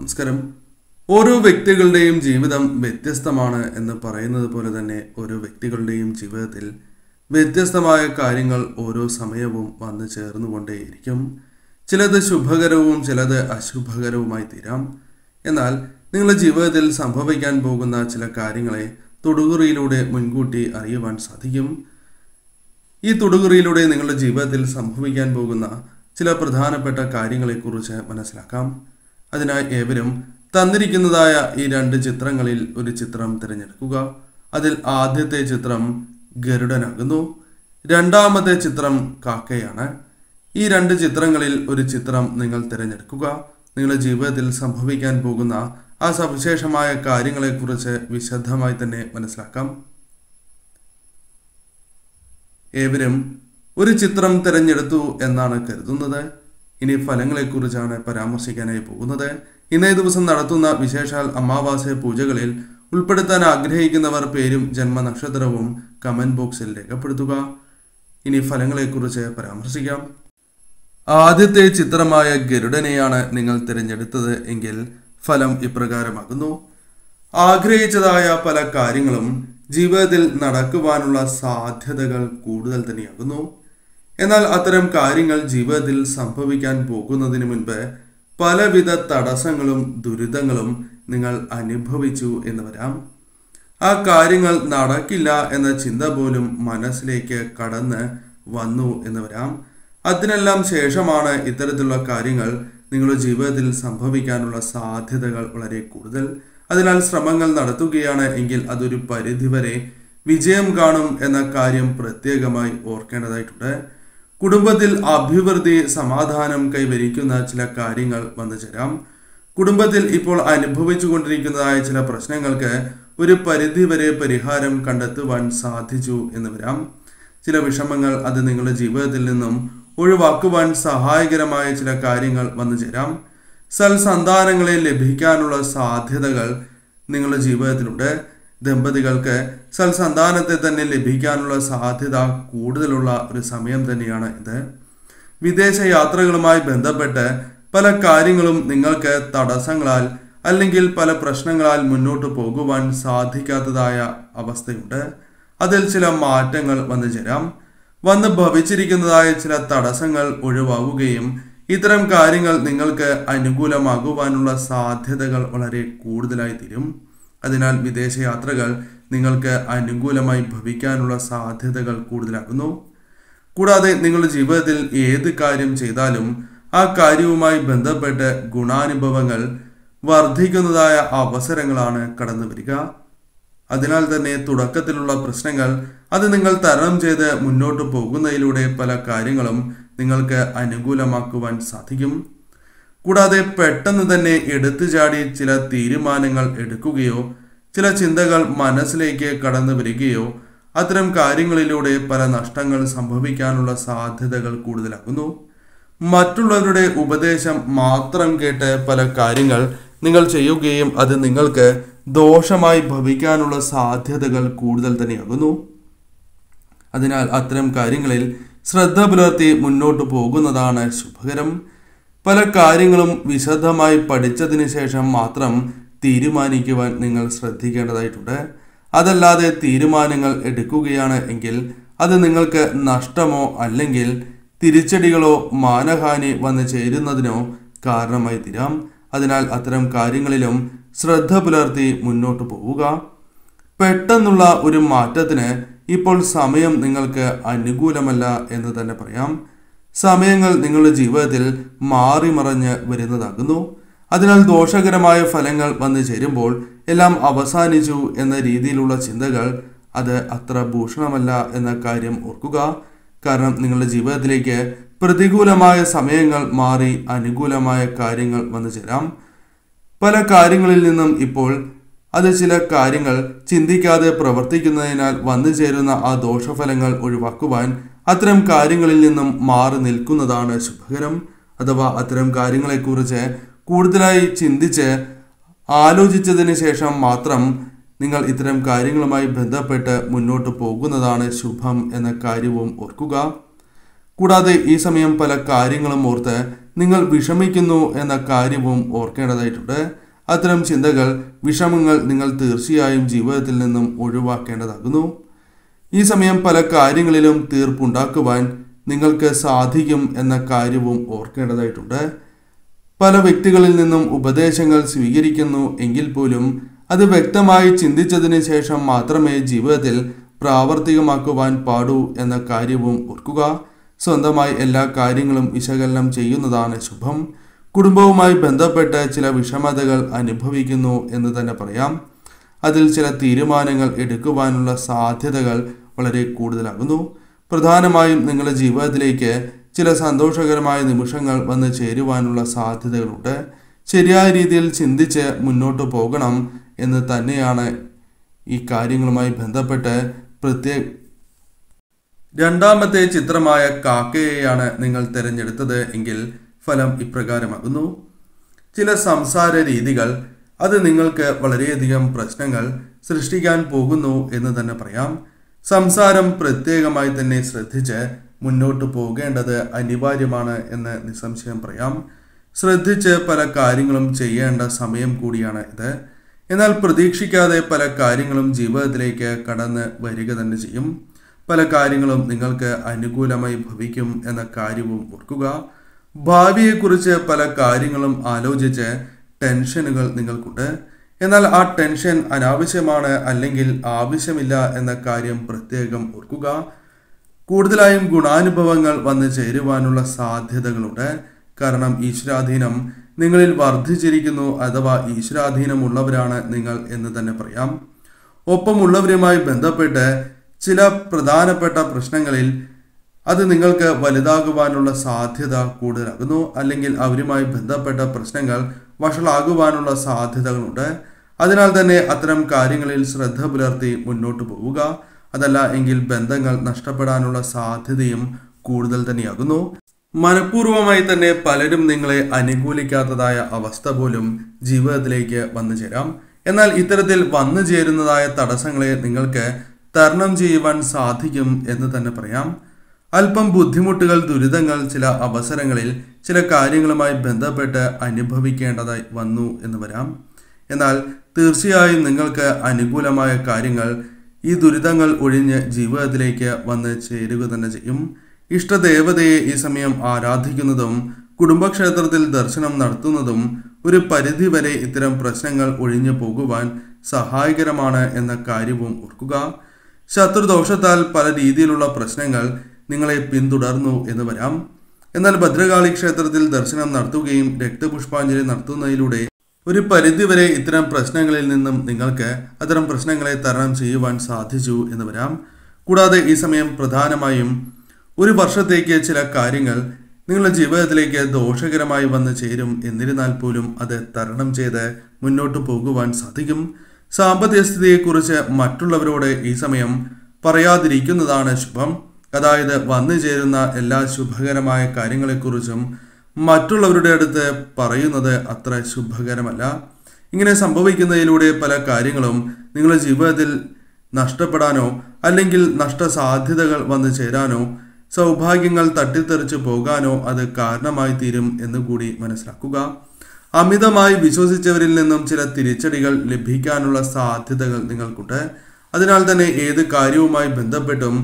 നമസ്കാരം ഓരോ വ്യക്തികളുടെയും ജീവിതം വ്യത്യസ്തമാണ് എന്ന് പറയുന്നത് പോലെ തന്നെ ഓരോ വ്യക്തികളുടെയും ജീവിതത്തിൽ വ്യത്യസ്തമായ കാര്യങ്ങൾ ഓരോ സമയവും വന്നു ചേർന്നുകൊണ്ടേയിരിക്കും ചിലത് ശുഭകരവും ചിലത് അശുഭകരവുമായി തീരാം എന്നാൽ നിങ്ങളുടെ ജീവിതത്തിൽ സംഭവിക്കാൻ പോകുന്ന ചില കാര്യങ്ങളെ തൊടുകുറിയിലൂടെ മുൻകൂട്ടി അറിയുവാൻ സാധിക്കും ഈ തൊടുകുറിയിലൂടെ നിങ്ങളുടെ ജീവിതത്തിൽ സംഭവിക്കാൻ പോകുന്ന ചില പ്രധാനപ്പെട്ട കാര്യങ്ങളെക്കുറിച്ച് മനസ്സിലാക്കാം അതിനായി ഏവരും തന്നിരിക്കുന്നതായ ഈ രണ്ട് ചിത്രങ്ങളിൽ ഒരു ചിത്രം തിരഞ്ഞെടുക്കുക അതിൽ ആദ്യത്തെ ചിത്രം ഗരുഡനാകുന്നു രണ്ടാമത്തെ ചിത്രം കാക്കയാണ് ഈ രണ്ട് ചിത്രങ്ങളിൽ ഒരു ചിത്രം നിങ്ങൾ തിരഞ്ഞെടുക്കുക നിങ്ങളുടെ ജീവിതത്തിൽ സംഭവിക്കാൻ പോകുന്ന ആ സവിശേഷമായ കാര്യങ്ങളെക്കുറിച്ച് വിശദമായി തന്നെ മനസ്സിലാക്കാം ഏവരും ഒരു ചിത്രം തിരഞ്ഞെടുത്തു എന്നാണ് കരുതുന്നത് ഇനി ഫലങ്ങളെക്കുറിച്ചാണ് പരാമർശിക്കാനായി പോകുന്നത് ഇന്നേ ദിവസം നടത്തുന്ന വിശേഷാൽ അമാവാസ്യ പൂജകളിൽ ഉൾപ്പെടുത്താൻ ആഗ്രഹിക്കുന്നവർ പേരും ജന്മനക്ഷത്രവും കമന്റ് ബോക്സിൽ രേഖപ്പെടുത്തുക ഇനി ഫലങ്ങളെക്കുറിച്ച് പരാമർശിക്കാം ആദ്യത്തെ ചിത്രമായ ഗരുഡനെയാണ് നിങ്ങൾ തിരഞ്ഞെടുത്തത് എങ്കിൽ ഫലം ഇപ്രകാരമാകുന്നു ആഗ്രഹിച്ചതായ പല കാര്യങ്ങളും ജീവിതത്തിൽ നടക്കുവാനുള്ള സാധ്യതകൾ കൂടുതൽ തന്നെയാകുന്നു എന്നാൽ അത്തരം കാര്യങ്ങൾ ജീവിതത്തിൽ സംഭവിക്കാൻ പോകുന്നതിന് മുൻപ് പലവിധ തടസ്സങ്ങളും ദുരിതങ്ങളും നിങ്ങൾ അനുഭവിച്ചു എന്ന് വരാം ആ കാര്യങ്ങൾ നടക്കില്ല എന്ന ചിന്ത പോലും മനസ്സിലേക്ക് കടന്ന് വന്നു എന്ന് വരാം അതിനെല്ലാം ശേഷമാണ് ഇത്തരത്തിലുള്ള കാര്യങ്ങൾ നിങ്ങളുടെ ജീവിതത്തിൽ സംഭവിക്കാനുള്ള സാധ്യതകൾ വളരെ കൂടുതൽ അതിനാൽ ശ്രമങ്ങൾ നടത്തുകയാണ് എങ്കിൽ അതൊരു പരിധിവരെ വിജയം കാണും എന്ന കാര്യം പ്രത്യേകമായി ഓർക്കേണ്ടതായിട്ടുണ്ട് കുടുംബത്തിൽ അഭിവൃദ്ധി സമാധാനം കൈവരിക്കുന്ന ചില കാര്യങ്ങൾ വന്നു ചേരാം കുടുംബത്തിൽ ഇപ്പോൾ അനുഭവിച്ചു കൊണ്ടിരിക്കുന്നതായ ചില പ്രശ്നങ്ങൾക്ക് ഒരു പരിധിവരെ പരിഹാരം കണ്ടെത്തുവാൻ സാധിച്ചു എന്ന് വരാം ചില വിഷമങ്ങൾ അത് നിങ്ങളുടെ ജീവിതത്തിൽ നിന്നും ഒഴിവാക്കുവാൻ സഹായകരമായ ചില കാര്യങ്ങൾ വന്നു ചേരാം സൽസന്താനങ്ങളെ ലഭിക്കാനുള്ള സാധ്യതകൾ നിങ്ങളുടെ ജീവിതത്തിലുണ്ട് ദമ്പതികൾക്ക് സൽസന്താനത്തെ തന്നെ ലഭിക്കാനുള്ള സാധ്യത കൂടുതലുള്ള ഒരു സമയം തന്നെയാണ് ഇത് വിദേശ യാത്രകളുമായി ബന്ധപ്പെട്ട് പല കാര്യങ്ങളും നിങ്ങൾക്ക് തടസ്സങ്ങളാൽ അല്ലെങ്കിൽ പല പ്രശ്നങ്ങളാൽ മുന്നോട്ട് പോകുവാൻ സാധിക്കാത്തതായ അവസ്ഥയുണ്ട് അതിൽ ചില മാറ്റങ്ങൾ വന്നു ചേരാം വന്ന് ഭവിച്ചിരിക്കുന്നതായ ചില തടസ്സങ്ങൾ ഒഴിവാകുകയും ഇത്തരം കാര്യങ്ങൾ നിങ്ങൾക്ക് അനുകൂലമാകുവാനുള്ള സാധ്യതകൾ വളരെ കൂടുതലായി തീരും അതിനാൽ വിദേശയാത്രകൾ നിങ്ങൾക്ക് അനുകൂലമായി ഭവിക്കാനുള്ള സാധ്യതകൾ കൂടുതലാകുന്നു കൂടാതെ നിങ്ങളുടെ ജീവിതത്തിൽ ഏത് കാര്യം ചെയ്താലും ആ കാര്യവുമായി ബന്ധപ്പെട്ട് ഗുണാനുഭവങ്ങൾ വർദ്ധിക്കുന്നതായ അവസരങ്ങളാണ് കടന്നു വരിക അതിനാൽ തന്നെ തുടക്കത്തിലുള്ള പ്രശ്നങ്ങൾ അത് നിങ്ങൾ തരണം ചെയ്ത് മുന്നോട്ട് പോകുന്നതിലൂടെ പല കാര്യങ്ങളും നിങ്ങൾക്ക് അനുകൂലമാക്കുവാൻ സാധിക്കും കൂടാതെ പെട്ടെന്ന് തന്നെ എടുത്തു ചാടി ചില തീരുമാനങ്ങൾ എടുക്കുകയോ ചില ചിന്തകൾ മനസ്സിലേക്ക് കടന്നു വരികയോ അത്തരം കാര്യങ്ങളിലൂടെ പല നഷ്ടങ്ങൾ സംഭവിക്കാനുള്ള സാധ്യതകൾ കൂടുതലാകുന്നു മറ്റുള്ളവരുടെ ഉപദേശം മാത്രം കേട്ട് പല കാര്യങ്ങൾ നിങ്ങൾ ചെയ്യുകയും അത് നിങ്ങൾക്ക് ദോഷമായി ഭവിക്കാനുള്ള സാധ്യതകൾ കൂടുതൽ തന്നെയാകുന്നു അതിനാൽ അത്തരം കാര്യങ്ങളിൽ ശ്രദ്ധ പുലർത്തി മുന്നോട്ട് പോകുന്നതാണ് ശുഭകരം പല കാര്യങ്ങളും വിശദമായി പഠിച്ചതിന് ശേഷം മാത്രം തീരുമാനിക്കുവാൻ നിങ്ങൾ ശ്രദ്ധിക്കേണ്ടതായിട്ടുണ്ട് അതല്ലാതെ തീരുമാനങ്ങൾ എടുക്കുകയാണ് എങ്കിൽ അത് നിങ്ങൾക്ക് നഷ്ടമോ അല്ലെങ്കിൽ തിരിച്ചടികളോ മാനഹാനി വന്നു ചേരുന്നതിനോ കാരണമായി തീരാം അതിനാൽ അത്തരം കാര്യങ്ങളിലും ശ്രദ്ധ പുലർത്തി മുന്നോട്ട് പോവുക പെട്ടെന്നുള്ള ഒരു മാറ്റത്തിന് ഇപ്പോൾ സമയം നിങ്ങൾക്ക് അനുകൂലമല്ല എന്ന് തന്നെ പറയാം സമയങ്ങൾ നിങ്ങളുടെ ജീവിതത്തിൽ മാറിമറിഞ്ഞ് വരുന്നതാകുന്നു അതിനാൽ ദോഷകരമായ ഫലങ്ങൾ വന്നു ചേരുമ്പോൾ എല്ലാം അവസാനിച്ചു എന്ന രീതിയിലുള്ള ചിന്തകൾ അത് അത്ര ഭൂഷണമല്ല എന്ന കാര്യം ഓർക്കുക കാരണം നിങ്ങളുടെ ജീവിതത്തിലേക്ക് പ്രതികൂലമായ സമയങ്ങൾ മാറി അനുകൂലമായ കാര്യങ്ങൾ വന്നു ചേരാം പല കാര്യങ്ങളിൽ നിന്നും ഇപ്പോൾ അത് ചില കാര്യങ്ങൾ ചിന്തിക്കാതെ പ്രവർത്തിക്കുന്നതിനാൽ വന്നു ചേരുന്ന ആ ദോഷഫലങ്ങൾ ഒഴിവാക്കുവാൻ അത്തരം കാര്യങ്ങളിൽ നിന്നും മാറി നിൽക്കുന്നതാണ് ശുഭകരം അഥവാ അത്തരം കാര്യങ്ങളെക്കുറിച്ച് കൂടുതലായി ചിന്തിച്ച് ആലോചിച്ചതിന് ശേഷം മാത്രം നിങ്ങൾ ഇത്തരം കാര്യങ്ങളുമായി ബന്ധപ്പെട്ട് മുന്നോട്ട് പോകുന്നതാണ് ശുഭം എന്ന കാര്യവും ഓർക്കുക കൂടാതെ ഈ സമയം പല കാര്യങ്ങളും ഓർത്ത് നിങ്ങൾ വിഷമിക്കുന്നു എന്ന കാര്യവും ഓർക്കേണ്ടതായിട്ടുണ്ട് അത്തരം ചിന്തകൾ വിഷമങ്ങൾ നിങ്ങൾ തീർച്ചയായും ജീവിതത്തിൽ നിന്നും ഒഴിവാക്കേണ്ടതാകുന്നു ഈ സമയം പല കാര്യങ്ങളിലും തീർപ്പുണ്ടാക്കുവാൻ നിങ്ങൾക്ക് സാധിക്കും എന്ന കാര്യവും ഓർക്കേണ്ടതായിട്ടുണ്ട് പല വ്യക്തികളിൽ നിന്നും ഉപദേശങ്ങൾ സ്വീകരിക്കുന്നു എങ്കിൽ പോലും അത് വ്യക്തമായി ചിന്തിച്ചതിന് ശേഷം മാത്രമേ ജീവിതത്തിൽ പ്രാവർത്തികമാക്കുവാൻ പാടൂ എന്ന കാര്യവും ഓർക്കുക സ്വന്തമായി എല്ലാ കാര്യങ്ങളും വിശകലനം ചെയ്യുന്നതാണ് ശുഭം കുടുംബവുമായി ബന്ധപ്പെട്ട് ചില വിഷമതകൾ അനുഭവിക്കുന്നു എന്ന് തന്നെ പറയാം അതിൽ ചില തീരുമാനങ്ങൾ എടുക്കുവാനുള്ള സാധ്യതകൾ വളരെ കൂടുതലാകുന്നു പ്രധാനമായും നിങ്ങളുടെ ജീവിതത്തിലേക്ക് ചില സന്തോഷകരമായ നിമിഷങ്ങൾ വന്ന് ചേരുവാനുള്ള സാധ്യതകളുണ്ട് ശരിയായ രീതിയിൽ ചിന്തിച്ച് മുന്നോട്ട് പോകണം എന്ന് തന്നെയാണ് ഈ കാര്യങ്ങളുമായി ബന്ധപ്പെട്ട് പ്രത്യേക രണ്ടാമത്തെ ചിത്രമായ കാക്കയെയാണ് നിങ്ങൾ തിരഞ്ഞെടുത്തത് എങ്കിൽ ഫലം ഇപ്രകാരമാകുന്നു ചില സംസാര രീതികൾ അത് നിങ്ങൾക്ക് വളരെയധികം പ്രശ്നങ്ങൾ സൃഷ്ടിക്കാൻ പോകുന്നു എന്ന് തന്നെ പറയാം സംസാരം പ്രത്യേകമായി തന്നെ ശ്രദ്ധിച്ച് മുന്നോട്ട് പോകേണ്ടത് അനിവാര്യമാണ് എന്ന് നിസ്സംശയം പറയാം ശ്രദ്ധിച്ച് പല കാര്യങ്ങളും ചെയ്യേണ്ട സമയം കൂടിയാണ് ഇത് എന്നാൽ പ്രതീക്ഷിക്കാതെ പല കാര്യങ്ങളും ജീവിതത്തിലേക്ക് കടന്ന് വരിക തന്നെ ചെയ്യും പല കാര്യങ്ങളും നിങ്ങൾക്ക് അനുകൂലമായി ഭവിക്കും എന്ന കാര്യവും ഓർക്കുക ഭാവിയെക്കുറിച്ച് പല കാര്യങ്ങളും ആലോചിച്ച് ടെൻഷനുകൾ നിങ്ങൾക്കുണ്ട് എന്നാൽ ആ ടെൻഷൻ അനാവശ്യമാണ് അല്ലെങ്കിൽ ആവശ്യമില്ല എന്ന കാര്യം പ്രത്യേകം ഓർക്കുക കൂടുതലായും ഗുണാനുഭവങ്ങൾ വന്നു ചേരുവാനുള്ള സാധ്യതകളുണ്ട് കാരണം ഈശ്വരാധീനം നിങ്ങളിൽ വർദ്ധിച്ചിരിക്കുന്നു അഥവാ ഈശ്വരാധീനമുള്ളവരാണ് നിങ്ങൾ എന്ന് തന്നെ പറയാം ഒപ്പമുള്ളവരുമായി ബന്ധപ്പെട്ട് ചില പ്രധാനപ്പെട്ട പ്രശ്നങ്ങളിൽ അത് നിങ്ങൾക്ക് വലുതാകുവാനുള്ള സാധ്യത കൂടുതലാകുന്നു അല്ലെങ്കിൽ അവരുമായി ബന്ധപ്പെട്ട പ്രശ്നങ്ങൾ വഷളാകുവാനുള്ള സാധ്യതകളുണ്ട് അതിനാൽ തന്നെ അത്തരം കാര്യങ്ങളിൽ ശ്രദ്ധ പുലർത്തി മുന്നോട്ട് പോവുക അതല്ല എങ്കിൽ ബന്ധങ്ങൾ നഷ്ടപ്പെടാനുള്ള സാധ്യതയും കൂടുതൽ തന്നെയാകുന്നു മനഃപൂർവമായി തന്നെ പലരും നിങ്ങളെ അനുകൂലിക്കാത്തതായ അവസ്ഥ പോലും ജീവിതത്തിലേക്ക് വന്നു ചേരാം എന്നാൽ ഇത്തരത്തിൽ വന്നു ചേരുന്നതായ തടസ്സങ്ങളെ നിങ്ങൾക്ക് തരണം ചെയ്യുവാൻ സാധിക്കും എന്ന് തന്നെ പറയാം അല്പം ബുദ്ധിമുട്ടുകൾ ദുരിതങ്ങൾ ചില അവസരങ്ങളിൽ ചില കാര്യങ്ങളുമായി ബന്ധപ്പെട്ട് അനുഭവിക്കേണ്ടതായി വന്നു എന്ന് വരാം എന്നാൽ തീർച്ചയായും നിങ്ങൾക്ക് അനുകൂലമായ കാര്യങ്ങൾ ഈ ദുരിതങ്ങൾ ഒഴിഞ്ഞ് ജീവിതത്തിലേക്ക് വന്ന് ചേരുക തന്നെ ചെയ്യും ഇഷ്ടദേവതയെ ഈ സമയം ആരാധിക്കുന്നതും കുടുംബക്ഷേത്രത്തിൽ ദർശനം നടത്തുന്നതും ഒരു പരിധി വരെ ഇത്തരം പ്രശ്നങ്ങൾ ഒഴിഞ്ഞു പോകുവാൻ സഹായകരമാണ് എന്ന കാര്യവും ഓർക്കുക ശത്രുദോഷത്താൽ പല രീതിയിലുള്ള പ്രശ്നങ്ങൾ നിങ്ങളെ പിന്തുടർന്നു എന്ന് വരാം എന്നാൽ ഭദ്രകാളി ക്ഷേത്രത്തിൽ ദർശനം നടത്തുകയും രക്തപുഷ്പാഞ്ജലി നടത്തുന്നതിലൂടെ ഒരു പരിധിവരെ ഇത്തരം പ്രശ്നങ്ങളിൽ നിന്നും നിങ്ങൾക്ക് അത്തരം പ്രശ്നങ്ങളെ തരണം ചെയ്യുവാൻ സാധിച്ചു എന്ന് വരാം കൂടാതെ ഈ സമയം പ്രധാനമായും ഒരു വർഷത്തേക്ക് ചില കാര്യങ്ങൾ നിങ്ങളുടെ ജീവിതത്തിലേക്ക് ദോഷകരമായി വന്നു ചേരും എന്നിരുന്നാൽ പോലും അത് തരണം ചെയ്ത് മുന്നോട്ട് പോകുവാൻ സാധിക്കും സാമ്പത്തിക സ്ഥിതിയെക്കുറിച്ച് മറ്റുള്ളവരോട് ഈ സമയം പറയാതിരിക്കുന്നതാണ് ശുഭം അതായത് വന്നു ചേരുന്ന എല്ലാ ശുഭകരമായ കാര്യങ്ങളെക്കുറിച്ചും മറ്റുള്ളവരുടെ അടുത്ത് പറയുന്നത് അത്ര ശുഭകരമല്ല ഇങ്ങനെ സംഭവിക്കുന്നതിലൂടെ പല കാര്യങ്ങളും നിങ്ങളുടെ ജീവിതത്തിൽ നഷ്ടപ്പെടാനോ അല്ലെങ്കിൽ നഷ്ടസാധ്യതകൾ വന്നു ചേരാനോ സൗഭാഗ്യങ്ങൾ തട്ടിത്തെറിച്ച് പോകാനോ അത് കാരണമായി തീരും എന്ന് കൂടി മനസ്സിലാക്കുക അമിതമായി വിശ്വസിച്ചവരിൽ നിന്നും ചില തിരിച്ചടികൾ ലഭിക്കാനുള്ള സാധ്യതകൾ നിങ്ങൾക്കുണ്ട് അതിനാൽ തന്നെ ഏത് കാര്യവുമായി ബന്ധപ്പെട്ടും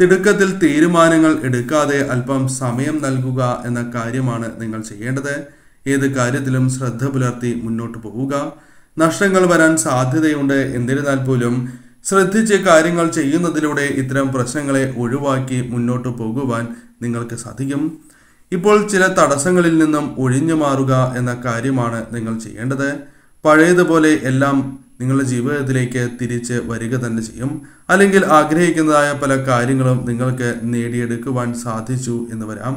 തിടുക്കത്തിൽ തീരുമാനങ്ങൾ എടുക്കാതെ അല്പം സമയം നൽകുക എന്ന കാര്യമാണ് നിങ്ങൾ ചെയ്യേണ്ടത് ഏത് കാര്യത്തിലും ശ്രദ്ധ പുലർത്തി മുന്നോട്ട് പോവുക നഷ്ടങ്ങൾ വരാൻ സാധ്യതയുണ്ട് എന്നിരുന്നാൽ പോലും ശ്രദ്ധിച്ച് കാര്യങ്ങൾ ചെയ്യുന്നതിലൂടെ ഇത്തരം പ്രശ്നങ്ങളെ ഒഴിവാക്കി മുന്നോട്ട് പോകുവാൻ നിങ്ങൾക്ക് സാധിക്കും ഇപ്പോൾ ചില തടസ്സങ്ങളിൽ നിന്നും ഒഴിഞ്ഞു മാറുക എന്ന കാര്യമാണ് നിങ്ങൾ ചെയ്യേണ്ടത് പഴയതുപോലെ എല്ലാം നിങ്ങളുടെ ജീവിതത്തിലേക്ക് തിരിച്ച് വരിക തന്നെ ചെയ്യും അല്ലെങ്കിൽ ആഗ്രഹിക്കുന്നതായ പല കാര്യങ്ങളും നിങ്ങൾക്ക് നേടിയെടുക്കുവാൻ സാധിച്ചു എന്ന് വരാം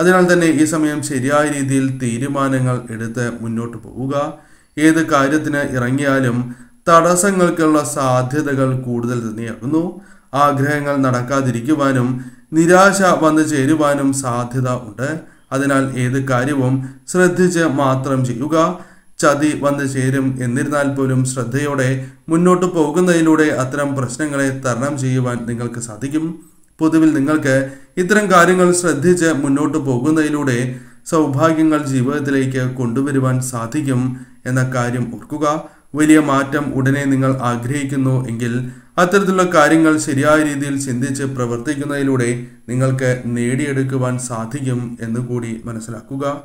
അതിനാൽ തന്നെ ഈ സമയം ശരിയായ രീതിയിൽ തീരുമാനങ്ങൾ എടുത്ത് മുന്നോട്ട് പോവുക ഏത് കാര്യത്തിന് ഇറങ്ങിയാലും തടസ്സങ്ങൾക്കുള്ള സാധ്യതകൾ കൂടുതൽ തന്നെയാകുന്നു ആഗ്രഹങ്ങൾ നടക്കാതിരിക്കുവാനും നിരാശ വന്നു ചേരുവാനും സാധ്യത ഉണ്ട് അതിനാൽ ഏത് കാര്യവും ശ്രദ്ധിച്ച് മാത്രം ചെയ്യുക ചതി വന്നു ചേരും എന്നിരുന്നാൽ പോലും ശ്രദ്ധയോടെ മുന്നോട്ട് പോകുന്നതിലൂടെ അത്തരം പ്രശ്നങ്ങളെ തരണം ചെയ്യുവാൻ നിങ്ങൾക്ക് സാധിക്കും പൊതുവിൽ നിങ്ങൾക്ക് ഇത്തരം കാര്യങ്ങൾ ശ്രദ്ധിച്ച് മുന്നോട്ട് പോകുന്നതിലൂടെ സൗഭാഗ്യങ്ങൾ ജീവിതത്തിലേക്ക് കൊണ്ടുവരുവാൻ സാധിക്കും എന്ന കാര്യം ഓർക്കുക വലിയ മാറ്റം ഉടനെ നിങ്ങൾ ആഗ്രഹിക്കുന്നു എങ്കിൽ അത്തരത്തിലുള്ള കാര്യങ്ങൾ ശരിയായ രീതിയിൽ ചിന്തിച്ച് പ്രവർത്തിക്കുന്നതിലൂടെ നിങ്ങൾക്ക് നേടിയെടുക്കുവാൻ സാധിക്കും എന്ന് കൂടി മനസ്സിലാക്കുക